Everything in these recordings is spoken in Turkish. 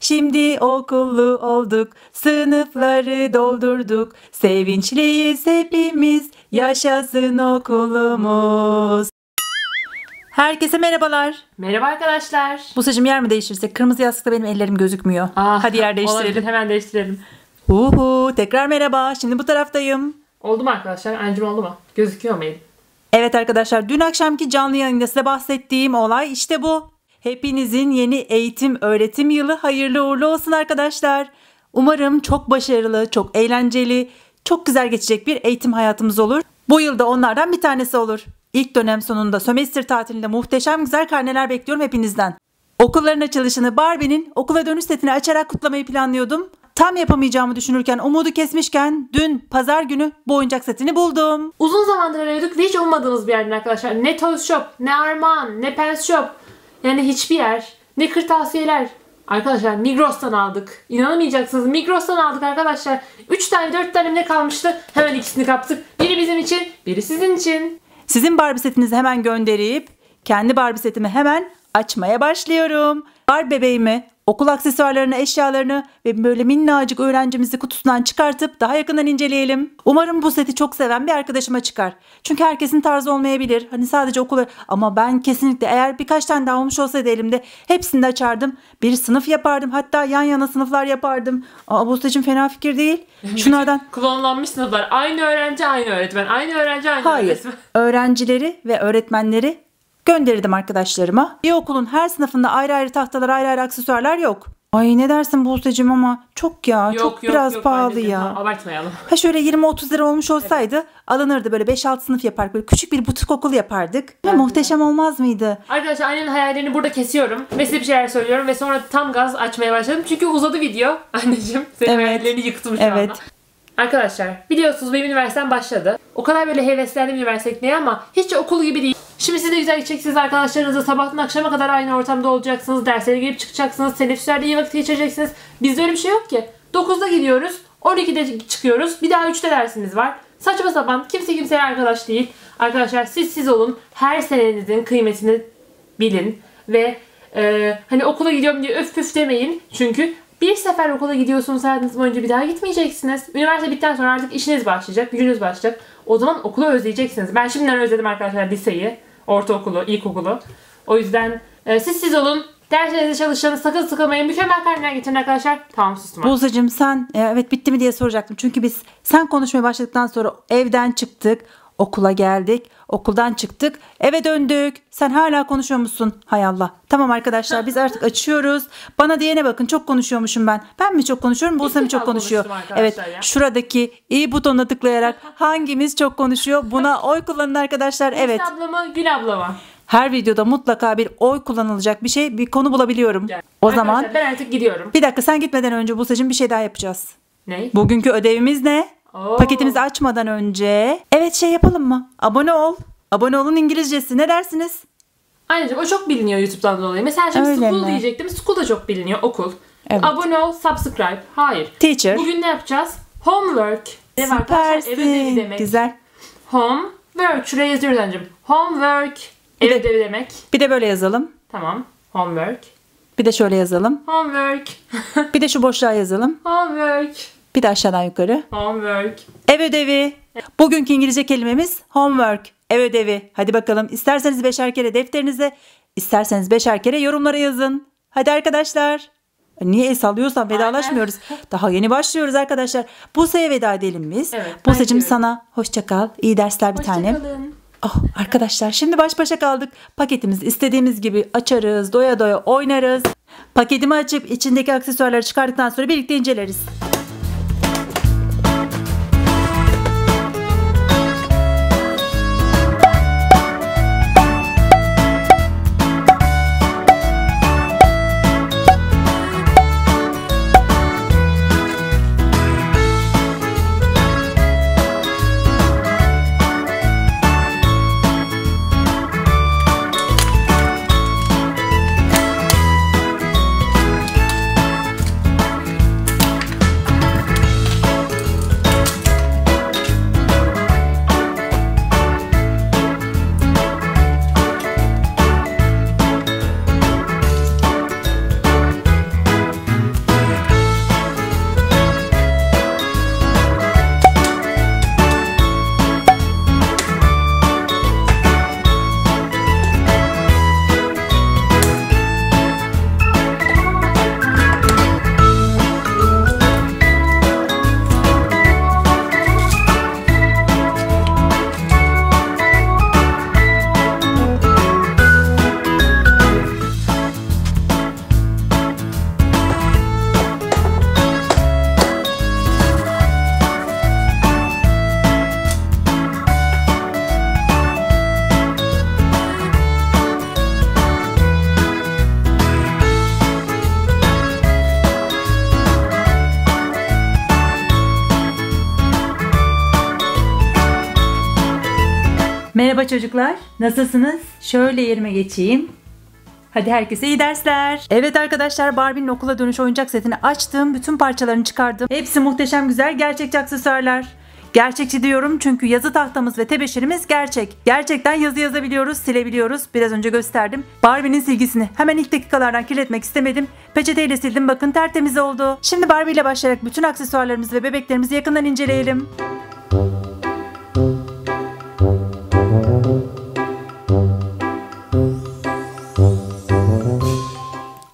Şimdi okullu olduk, sınıfları doldurduk. Sevinçliyiz hepimiz, yaşasın okulumuz. Herkese merhabalar. Merhaba arkadaşlar. Bu seçim yer mi değiştirse Kırmızı yastıkta benim ellerim gözükmüyor. Aa, ah, Hadi yer değiştirelim. Olabilir, hemen değiştirelim. Uhu, tekrar merhaba. Şimdi bu taraftayım. Oldu mu arkadaşlar? Ancım oldu mu? Gözüküyor mu elim? Evet arkadaşlar dün akşamki canlı yayında size bahsettiğim olay işte bu. Hepinizin yeni eğitim öğretim yılı hayırlı uğurlu olsun arkadaşlar. Umarım çok başarılı, çok eğlenceli, çok güzel geçecek bir eğitim hayatımız olur. Bu yılda onlardan bir tanesi olur. İlk dönem sonunda sömestr tatilinde muhteşem güzel karneler bekliyorum hepinizden. Okulların açılışını Barbie'nin okula dönüş setini açarak kutlamayı planlıyordum. Tam yapamayacağımı düşünürken umudu kesmişken dün pazar günü bu oyuncak setini buldum. Uzun zamandır arıyorduk ve hiç ummadığımız bir yerden arkadaşlar. Ne Toys Shop, ne Armağan, ne Pens Shop yani hiçbir yer. Ne kırtasiyeler. Arkadaşlar Migros'tan aldık. İnanamayacaksınız. Migros'tan aldık arkadaşlar. 3 tane 4 tane ne kalmıştı? Hemen ikisini kaptık. Biri bizim için, biri sizin için. Sizin Barbie setinizi hemen gönderip kendi Barbie setimi hemen açmaya başlıyorum. Barbie bebeğimi Okul aksesuarlarını, eşyalarını ve böyle minnacık öğrencimizi kutusundan çıkartıp daha yakından inceleyelim. Umarım bu seti çok seven bir arkadaşıma çıkar. Çünkü herkesin tarzı olmayabilir. Hani sadece okula ama ben kesinlikle eğer birkaç tane daha olmuş olsaydı elimde hepsini de açardım. Bir sınıf yapardım. Hatta yan yana sınıflar yapardım. Aa Buse'cim fena fikir değil. Şunlardan. Klonlanmış sınıflar. Aynı öğrenci aynı öğretmen. Aynı öğrenci aynı öğretmen. Hayır. Öğrencileri ve öğretmenleri gönderirdim arkadaşlarıma. Bir okulun her sınıfında ayrı ayrı tahtalar ayrı ayrı aksesuarlar yok. Ay ne dersin Buse'cim ama çok ya yok, çok yok, biraz yok, pahalı ya. Ha, abartmayalım. Ha şöyle 20-30 lira olmuş olsaydı evet. alınırdı böyle 5-6 sınıf yapardık böyle küçük bir butik okul yapardık. Evet. Muhteşem olmaz mıydı? Arkadaşlar annenin hayallerini burada kesiyorum ve size bir şeyler söylüyorum ve sonra tam gaz açmaya başladım. Çünkü uzadı video anneciğim senin evet. hayallerini yıktım şu evet. anda. Arkadaşlar biliyorsunuz benim üniversitem başladı. O kadar böyle heveslendim üniversite gitmeye ama hiç okul gibi değil. Şimdi siz de güzel gideceksiniz arkadaşlarınızla sabahtan akşama kadar aynı ortamda olacaksınız. Derslere girip çıkacaksınız. Teneffüslerde iyi vakit geçireceksiniz. Bizde öyle bir şey yok ki. 9'da gidiyoruz. 12'de çıkıyoruz. Bir daha 3'te dersimiz var. Saçma sapan kimse kimseye arkadaş değil. Arkadaşlar siz siz olun. Her senenizin kıymetini bilin. Ve e, hani okula gidiyorum diye öf püf demeyin. Çünkü bir sefer okula gidiyorsunuz hayatınız boyunca bir daha gitmeyeceksiniz. Üniversite bitten sonra artık işiniz başlayacak, gücünüz başlayacak. O zaman okulu özleyeceksiniz. Ben şimdiden özledim arkadaşlar liseyi ortaokulu, ilkokulu. O yüzden e, siz siz olun. Derslerinize çalışın. Sakın sıkılmayın. Mükemmel karneler getirin arkadaşlar. Tamam sustum. artık. sen e, evet bitti mi diye soracaktım. Çünkü biz sen konuşmaya başladıktan sonra evden çıktık. Okula geldik, okuldan çıktık, eve döndük. Sen hala konuşuyor musun? Hay Allah. Tamam arkadaşlar biz artık açıyoruz. Bana diyene bakın çok konuşuyormuşum ben. Ben mi çok konuşuyorum? Buse mi çok konuşuyor? Evet ya. şuradaki i butonuna tıklayarak hangimiz çok konuşuyor? Buna oy kullanın arkadaşlar. Evet. Gül ablama, Gül ablama. Her videoda mutlaka bir oy kullanılacak bir şey, bir konu bulabiliyorum. Yani, o arkadaşlar, zaman ben artık gidiyorum. Bir dakika sen gitmeden önce Buse'cim bir şey daha yapacağız. Ne? Bugünkü ödevimiz ne? Paketimizi açmadan önce evet şey yapalım mı? Abone ol. Abone olun İngilizcesi ne dersiniz? Anneciğim o çok biliniyor YouTube'dan dolayı. Mesela şimdi Öyle school mi? diyecektim. School da çok biliniyor okul. Evet. Abone ol, subscribe. Hayır. Teacher. Bugün ne yapacağız? Homework. Dev arkadaşlar ev ödevi demek. Güzel. Homework. Şuraya yazıyoruz anneciğim. Homework. Ev ödevi demek. Bir de böyle yazalım. Tamam. Homework. Bir de şöyle yazalım. Homework. bir de şu boşluğa yazalım. Homework. Bir de aşağıdan yukarı. Homework. Ev ödevi. Bugünkü İngilizce kelimemiz homework. Ev ödevi. Hadi bakalım İsterseniz beşer kere defterinize, isterseniz beşer kere yorumlara yazın. Hadi arkadaşlar. Niye el sallıyorsan vedalaşmıyoruz. Daha yeni başlıyoruz arkadaşlar. Buse'ye veda edelim biz. Evet, Buse'cim sana hoşça kal. İyi dersler bir tanem. Oh, arkadaşlar şimdi baş başa kaldık. Paketimizi istediğimiz gibi açarız, doya doya oynarız. Paketimi açıp içindeki aksesuarları çıkardıktan sonra birlikte inceleriz. Merhaba çocuklar. Nasılsınız? Şöyle yerime geçeyim. Hadi herkese iyi dersler. Evet arkadaşlar Barbie'nin okula dönüş oyuncak setini açtım. Bütün parçalarını çıkardım. Hepsi muhteşem güzel gerçekçi aksesuarlar. Gerçekçi diyorum çünkü yazı tahtamız ve tebeşirimiz gerçek. Gerçekten yazı yazabiliyoruz, silebiliyoruz. Biraz önce gösterdim. Barbie'nin silgisini hemen ilk dakikalardan kirletmek istemedim. Peçeteyle sildim bakın tertemiz oldu. Şimdi Barbie ile başlayarak bütün aksesuarlarımızı ve bebeklerimizi yakından inceleyelim.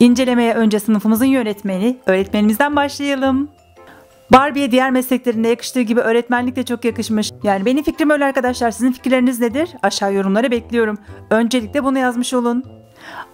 İncelemeye önce sınıfımızın yönetmeni, öğretmenimizden başlayalım. Barbie'ye diğer mesleklerinde yakıştığı gibi öğretmenlik de çok yakışmış. Yani benim fikrim öyle arkadaşlar. Sizin fikirleriniz nedir? Aşağı yorumlara bekliyorum. Öncelikle bunu yazmış olun.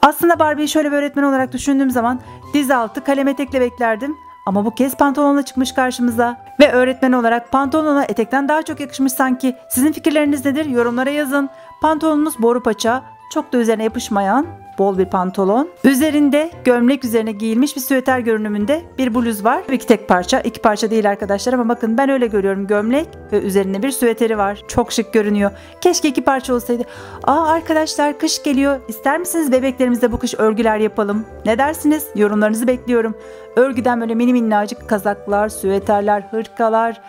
Aslında Barbie'yi şöyle bir öğretmen olarak düşündüğüm zaman diz altı kalem etekle beklerdim. Ama bu kez pantolonla çıkmış karşımıza. Ve öğretmen olarak pantolonla etekten daha çok yakışmış sanki. Sizin fikirleriniz nedir? Yorumlara yazın. Pantolonumuz boru paça, çok da üzerine yapışmayan bol bir pantolon. Üzerinde gömlek üzerine giyilmiş bir süveter görünümünde bir bluz var. Tabii ki tek parça. iki parça değil arkadaşlar ama bakın ben öyle görüyorum. Gömlek ve üzerinde bir süveteri var. Çok şık görünüyor. Keşke iki parça olsaydı. Aa arkadaşlar kış geliyor. İster misiniz bebeklerimize bu kış örgüler yapalım? Ne dersiniz? Yorumlarınızı bekliyorum. Örgüden böyle mini minnacık kazaklar, süveterler, hırkalar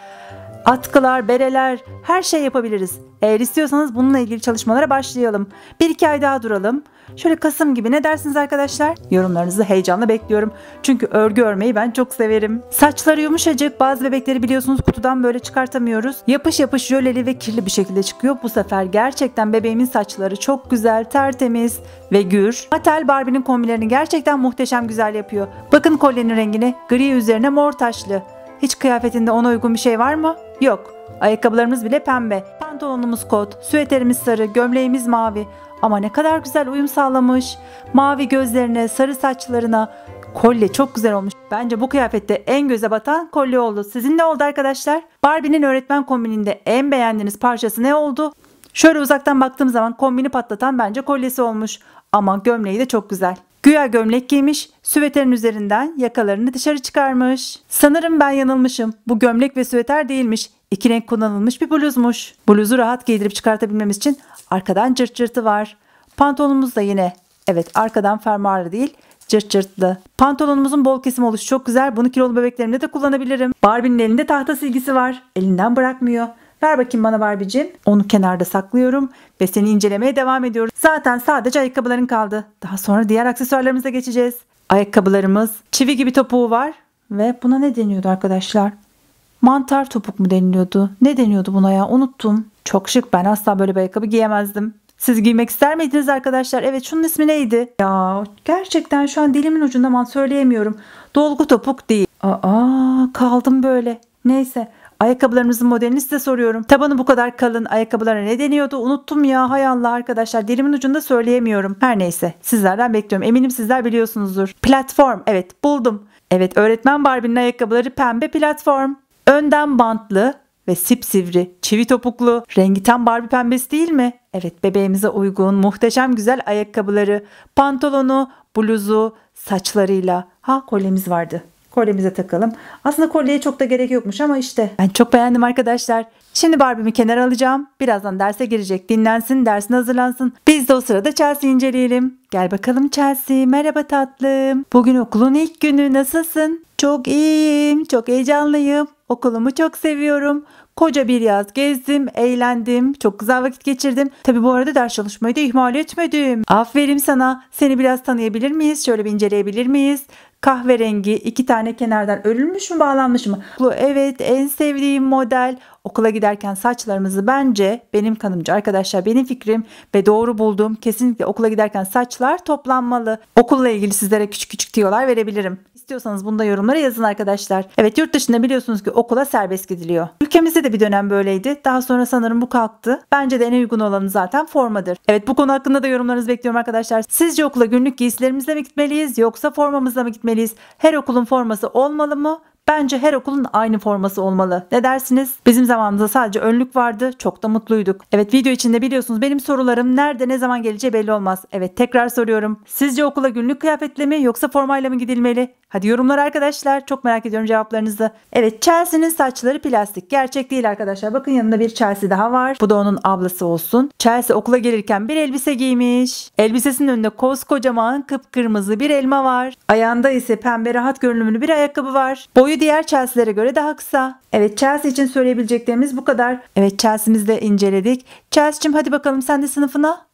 Atkılar, bereler, her şey yapabiliriz. Eğer istiyorsanız bununla ilgili çalışmalara başlayalım. Bir iki ay daha duralım. Şöyle Kasım gibi ne dersiniz arkadaşlar? Yorumlarınızı heyecanla bekliyorum. Çünkü örgü örmeyi ben çok severim. Saçları yumuşacık. Bazı bebekleri biliyorsunuz kutudan böyle çıkartamıyoruz. Yapış yapış jöleli ve kirli bir şekilde çıkıyor. Bu sefer gerçekten bebeğimin saçları çok güzel, tertemiz ve gür. Mattel Barbie'nin kombilerini gerçekten muhteşem güzel yapıyor. Bakın kolyenin rengini. Gri üzerine mor taşlı. Hiç kıyafetinde ona uygun bir şey var mı? Yok, ayakkabılarımız bile pembe, pantolonumuz kot, süveterimiz sarı, gömleğimiz mavi. Ama ne kadar güzel uyum sağlamış. Mavi gözlerine, sarı saçlarına. Kolye çok güzel olmuş. Bence bu kıyafette en göze batan kolye oldu. Sizin ne oldu arkadaşlar? Barbie'nin öğretmen kombininde en beğendiğiniz parçası ne oldu? Şöyle uzaktan baktığım zaman kombini patlatan bence kolyesi olmuş. Ama gömleği de çok güzel. Güya gömlek giymiş, süveterin üzerinden yakalarını dışarı çıkarmış. Sanırım ben yanılmışım. Bu gömlek ve süveter değilmiş. İki renk kullanılmış bir bluzmuş. Bluzu rahat giydirip çıkartabilmemiz için arkadan cırt cırtı var. Pantolonumuz da yine evet arkadan fermuarlı değil cırt cırtlı. Pantolonumuzun bol kesim oluşu çok güzel. Bunu kilolu bebeklerimde de kullanabilirim. Barbie'nin elinde tahta silgisi var. Elinden bırakmıyor. Ver bakayım bana Barbie'cim. Onu kenarda saklıyorum ve seni incelemeye devam ediyoruz. Zaten sadece ayakkabıların kaldı. Daha sonra diğer aksesuarlarımıza geçeceğiz. Ayakkabılarımız çivi gibi topuğu var ve buna ne deniyordu arkadaşlar? Mantar topuk mu deniliyordu? Ne deniyordu buna ya? Unuttum. Çok şık ben asla böyle bir ayakkabı giyemezdim. Siz giymek ister miydiniz arkadaşlar? Evet şunun ismi neydi? Ya gerçekten şu an dilimin ucundan söyleyemiyorum. Dolgu topuk değil. Aa kaldım böyle. Neyse Ayakkabılarımızın modelini size soruyorum. Tabanı bu kadar kalın ayakkabılara ne deniyordu? Unuttum ya hay Allah arkadaşlar. Dilimin ucunda söyleyemiyorum. Her neyse sizlerden bekliyorum. Eminim sizler biliyorsunuzdur. Platform evet buldum. Evet öğretmen Barbie'nin ayakkabıları pembe platform. Önden bantlı ve sipsivri, çivi topuklu, rengi tam Barbie pembesi değil mi? Evet bebeğimize uygun muhteşem güzel ayakkabıları, pantolonu, bluzu, saçlarıyla. Ha kolyemiz vardı kolyemize takalım. Aslında kolyeye çok da gerek yokmuş ama işte. Ben çok beğendim arkadaşlar. Şimdi Barbie'mi kenara alacağım. Birazdan derse girecek. Dinlensin, dersine hazırlansın. Biz de o sırada Chelsea'yi inceleyelim. Gel bakalım Chelsea. Merhaba tatlım. Bugün okulun ilk günü. Nasılsın? Çok iyiyim. Çok heyecanlıyım. Okulumu çok seviyorum. Koca bir yaz gezdim, eğlendim, çok güzel vakit geçirdim. Tabi bu arada ders çalışmayı da ihmal etmedim. Aferin sana. Seni biraz tanıyabilir miyiz? Şöyle bir inceleyebilir miyiz? kahverengi iki tane kenardan örülmüş mü bağlanmış mı? bu Evet en sevdiğim model okula giderken saçlarımızı bence benim kanımca arkadaşlar benim fikrim ve doğru bulduğum kesinlikle okula giderken saçlar toplanmalı. Okulla ilgili sizlere küçük küçük tiyolar verebilirim. İstiyorsanız bunu da yorumlara yazın arkadaşlar. Evet yurt dışında biliyorsunuz ki okula serbest gidiliyor. Ülkemizde de bir dönem böyleydi. Daha sonra sanırım bu kalktı. Bence de en uygun olanı zaten formadır. Evet bu konu hakkında da yorumlarınızı bekliyorum arkadaşlar. Sizce okula günlük giysilerimizle mi gitmeliyiz yoksa formamızla mı gitmeliyiz? etmeliyiz? Her okulun forması olmalı mı? Bence her okulun aynı forması olmalı. Ne dersiniz? Bizim zamanımızda sadece önlük vardı. Çok da mutluyduk. Evet video içinde biliyorsunuz benim sorularım nerede ne zaman geleceği belli olmaz. Evet tekrar soruyorum. Sizce okula günlük kıyafetle mi yoksa formayla mı gidilmeli? Hadi yorumlar arkadaşlar. Çok merak ediyorum cevaplarınızı. Evet Chelsea'nin saçları plastik. Gerçek değil arkadaşlar. Bakın yanında bir Chelsea daha var. Bu da onun ablası olsun. Chelsea okula gelirken bir elbise giymiş. Elbisesinin önünde koskocaman kıpkırmızı bir elma var. Ayağında ise pembe rahat görünümlü bir ayakkabı var. Boyu Boyu diğer Chelsea'lere göre daha kısa. Evet Chelsea için söyleyebileceklerimiz bu kadar. Evet Chelsea'mizi de inceledik. Chelsea'cim hadi bakalım sen de sınıfına.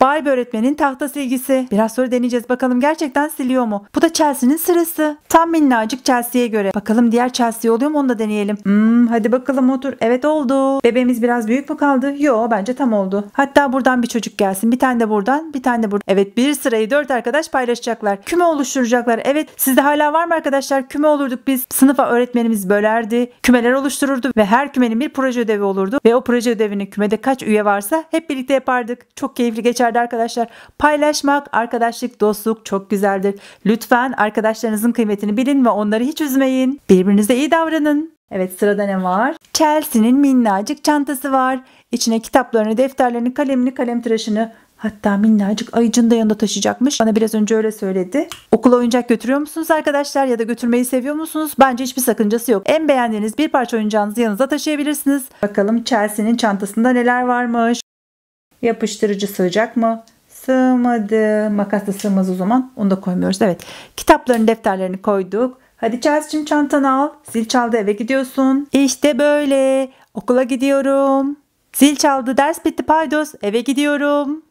Bay öğretmenin tahta silgisi. Biraz sonra deneyeceğiz bakalım gerçekten siliyor mu? Bu da Chelsea'nin sırası. Tam minnacık Chelsea'ye göre. Bakalım diğer Chelsea oluyor mu onu da deneyelim. Hmm, hadi bakalım otur. Evet oldu. Bebeğimiz biraz büyük mü kaldı? Yo bence tam oldu. Hatta buradan bir çocuk gelsin. Bir tane de buradan bir tane de buradan. Evet bir sırayı dört arkadaş paylaşacaklar. Küme oluşturacaklar. Evet sizde hala var mı arkadaşlar? Küme olurduk biz. Sınıfa öğretmenimiz bölerdi. Kümeler oluştururdu ve her kümenin bir proje ödevi olurdu. Ve o proje ödevini kümede kaç üye varsa hep birlikte yapardık. Çok keyifli geçer içeride arkadaşlar. Paylaşmak, arkadaşlık, dostluk çok güzeldir. Lütfen arkadaşlarınızın kıymetini bilin ve onları hiç üzmeyin. Birbirinize iyi davranın. Evet sırada ne var? Chelsea'nin minnacık çantası var. İçine kitaplarını, defterlerini, kalemini, kalem tıraşını, Hatta minnacık ayıcını da yanında taşıyacakmış. Bana biraz önce öyle söyledi. Okula oyuncak götürüyor musunuz arkadaşlar ya da götürmeyi seviyor musunuz? Bence hiçbir sakıncası yok. En beğendiğiniz bir parça oyuncağınızı yanınıza taşıyabilirsiniz. Bakalım Chelsea'nin çantasında neler varmış. Yapıştırıcı sığacak mı? Sığmadı. Makas da sığmaz o zaman. Onu da koymuyoruz. Evet. Kitapların defterlerini koyduk. Hadi Chelsea'cim çantanı al. Zil çaldı eve gidiyorsun. İşte böyle. Okula gidiyorum. Zil çaldı ders bitti paydos eve gidiyorum.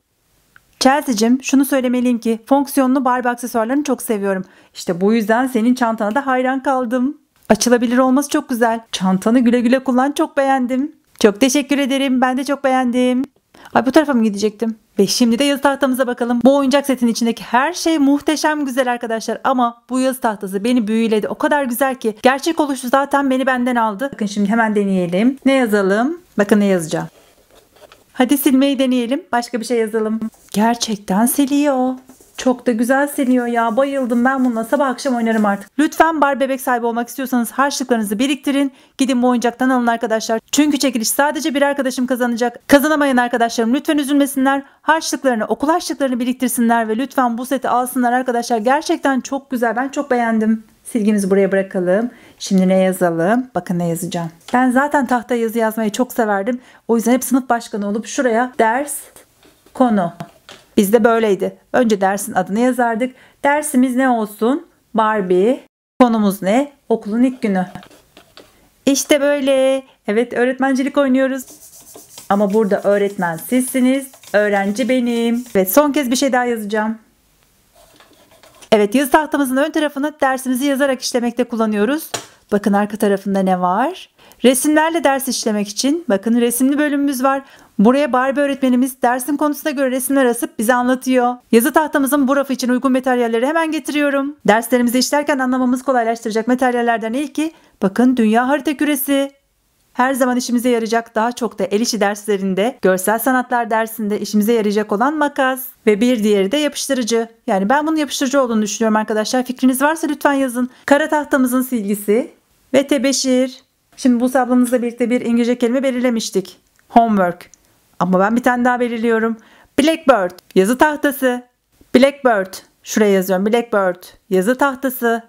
Chelsea'cim şunu söylemeliyim ki fonksiyonlu Barbie aksesuarlarını çok seviyorum. İşte bu yüzden senin çantana da hayran kaldım. Açılabilir olması çok güzel. Çantanı güle güle kullan çok beğendim. Çok teşekkür ederim ben de çok beğendim. Ay bu tarafa mı gidecektim? Ve şimdi de yazı tahtamıza bakalım. Bu oyuncak setin içindeki her şey muhteşem güzel arkadaşlar ama bu yazı tahtası beni büyüledi. O kadar güzel ki gerçek oluşu zaten beni benden aldı. Bakın şimdi hemen deneyelim. Ne yazalım? Bakın ne yazacağım. Hadi silmeyi deneyelim. Başka bir şey yazalım. Gerçekten siliyor. Çok da güzel seniyor ya. Bayıldım ben bununla. Sabah akşam oynarım artık. Lütfen bar bebek sahibi olmak istiyorsanız harçlıklarınızı biriktirin. Gidin bu oyuncaktan alın arkadaşlar. Çünkü çekiliş sadece bir arkadaşım kazanacak. Kazanamayan arkadaşlarım lütfen üzülmesinler. Harçlıklarını, okul harçlıklarını biriktirsinler ve lütfen bu seti alsınlar arkadaşlar. Gerçekten çok güzel. Ben çok beğendim. Silgimizi buraya bırakalım. Şimdi ne yazalım? Bakın ne yazacağım. Ben zaten tahta yazı yazmayı çok severdim. O yüzden hep sınıf başkanı olup şuraya ders konu Bizde böyleydi. Önce dersin adını yazardık. Dersimiz ne olsun? Barbie. Konumuz ne? Okulun ilk günü. İşte böyle. Evet öğretmencilik oynuyoruz. Ama burada öğretmen sizsiniz. Öğrenci benim. Evet, son kez bir şey daha yazacağım. Evet yazı tahtamızın ön tarafını dersimizi yazarak işlemekte kullanıyoruz. Bakın arka tarafında ne var? Resimlerle ders işlemek için bakın resimli bölümümüz var. Buraya Barbie öğretmenimiz dersin konusuna göre resimler asıp bize anlatıyor. Yazı tahtamızın bu rafı için uygun materyalleri hemen getiriyorum. Derslerimizi işlerken anlamamızı kolaylaştıracak materyallerden ilki bakın dünya harita küresi. Her zaman işimize yarayacak daha çok da el işi derslerinde, görsel sanatlar dersinde işimize yarayacak olan makas ve bir diğeri de yapıştırıcı. Yani ben bunun yapıştırıcı olduğunu düşünüyorum arkadaşlar. Fikriniz varsa lütfen yazın. Kara tahtamızın silgisi ve tebeşir. Şimdi bu ablanızla birlikte bir İngilizce kelime belirlemiştik. Homework. Ama ben bir tane daha belirliyorum. Blackbird. Yazı tahtası. Blackbird. Şuraya yazıyorum. Blackbird. Yazı tahtası.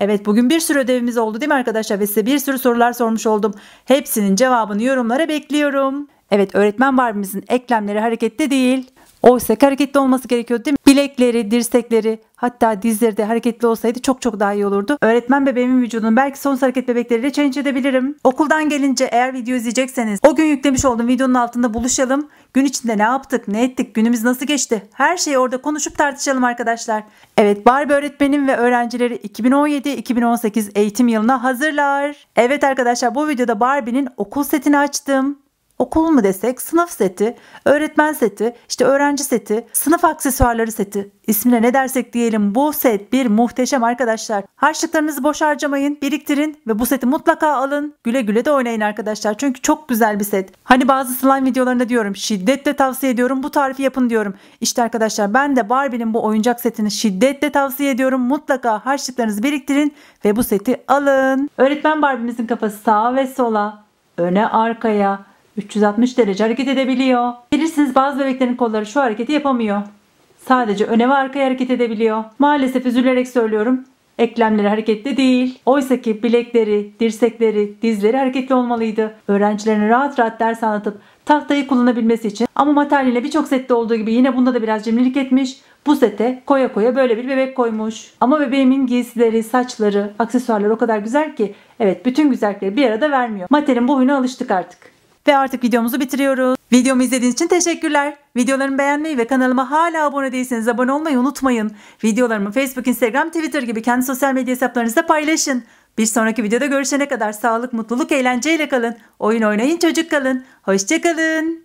Evet bugün bir sürü ödevimiz oldu değil mi arkadaşlar? Ve size bir sürü sorular sormuş oldum. Hepsinin cevabını yorumlara bekliyorum. Evet öğretmen Barbie'mizin eklemleri harekette değil. Oysa ki hareketli olması gerekiyordu değil mi? Bilekleri, dirsekleri hatta dizleri de hareketli olsaydı çok çok daha iyi olurdu. Öğretmen bebeğimin vücudunu belki son hareket bebekleriyle change edebilirim. Okuldan gelince eğer video izleyecekseniz o gün yüklemiş olduğum videonun altında buluşalım. Gün içinde ne yaptık, ne ettik, günümüz nasıl geçti? Her şeyi orada konuşup tartışalım arkadaşlar. Evet Barbie öğretmenim ve öğrencileri 2017-2018 eğitim yılına hazırlar. Evet arkadaşlar bu videoda Barbie'nin okul setini açtım okul mu desek, sınıf seti, öğretmen seti, işte öğrenci seti, sınıf aksesuarları seti. İsmine ne dersek diyelim bu set bir muhteşem arkadaşlar. Harçlıklarınızı boş harcamayın, biriktirin ve bu seti mutlaka alın. Güle güle de oynayın arkadaşlar çünkü çok güzel bir set. Hani bazı slime videolarında diyorum şiddetle tavsiye ediyorum bu tarifi yapın diyorum. İşte arkadaşlar ben de Barbie'nin bu oyuncak setini şiddetle tavsiye ediyorum. Mutlaka harçlıklarınızı biriktirin ve bu seti alın. Öğretmen Barbie'mizin kafası sağa ve sola, öne arkaya, 360 derece hareket edebiliyor. Bilirsiniz bazı bebeklerin kolları şu hareketi yapamıyor. Sadece öne ve arkaya hareket edebiliyor. Maalesef üzülerek söylüyorum. Eklemleri hareketli değil. Oysa ki bilekleri, dirsekleri, dizleri hareketli olmalıydı. Öğrencilerine rahat rahat ders anlatıp tahtayı kullanabilmesi için ama materyaline birçok sette olduğu gibi yine bunda da biraz cimrilik etmiş. Bu sete koya koya böyle bir bebek koymuş. Ama bebeğimin giysileri, saçları, aksesuarları o kadar güzel ki evet bütün güzellikleri bir arada vermiyor. Materin boyuna alıştık artık. Ve artık videomuzu bitiriyoruz. Videomu izlediğiniz için teşekkürler. Videolarımı beğenmeyi ve kanalıma hala abone değilseniz abone olmayı unutmayın. Videolarımı Facebook, Instagram, Twitter gibi kendi sosyal medya hesaplarınızda paylaşın. Bir sonraki videoda görüşene kadar sağlık, mutluluk, eğlenceyle kalın. Oyun oynayın, çocuk kalın. Hoşçakalın.